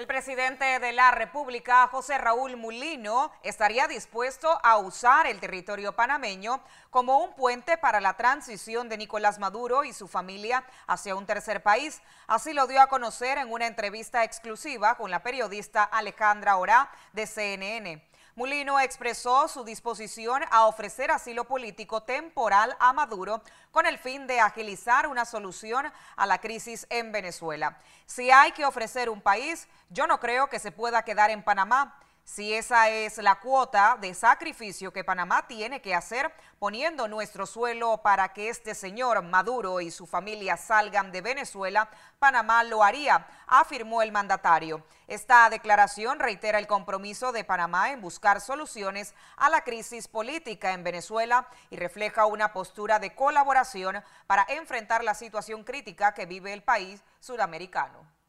El presidente de la República, José Raúl Mulino, estaría dispuesto a usar el territorio panameño como un puente para la transición de Nicolás Maduro y su familia hacia un tercer país. Así lo dio a conocer en una entrevista exclusiva con la periodista Alejandra Orá de CNN. Mulino expresó su disposición a ofrecer asilo político temporal a Maduro con el fin de agilizar una solución a la crisis en Venezuela. Si hay que ofrecer un país, yo no creo que se pueda quedar en Panamá si esa es la cuota de sacrificio que Panamá tiene que hacer poniendo nuestro suelo para que este señor Maduro y su familia salgan de Venezuela, Panamá lo haría, afirmó el mandatario. Esta declaración reitera el compromiso de Panamá en buscar soluciones a la crisis política en Venezuela y refleja una postura de colaboración para enfrentar la situación crítica que vive el país sudamericano.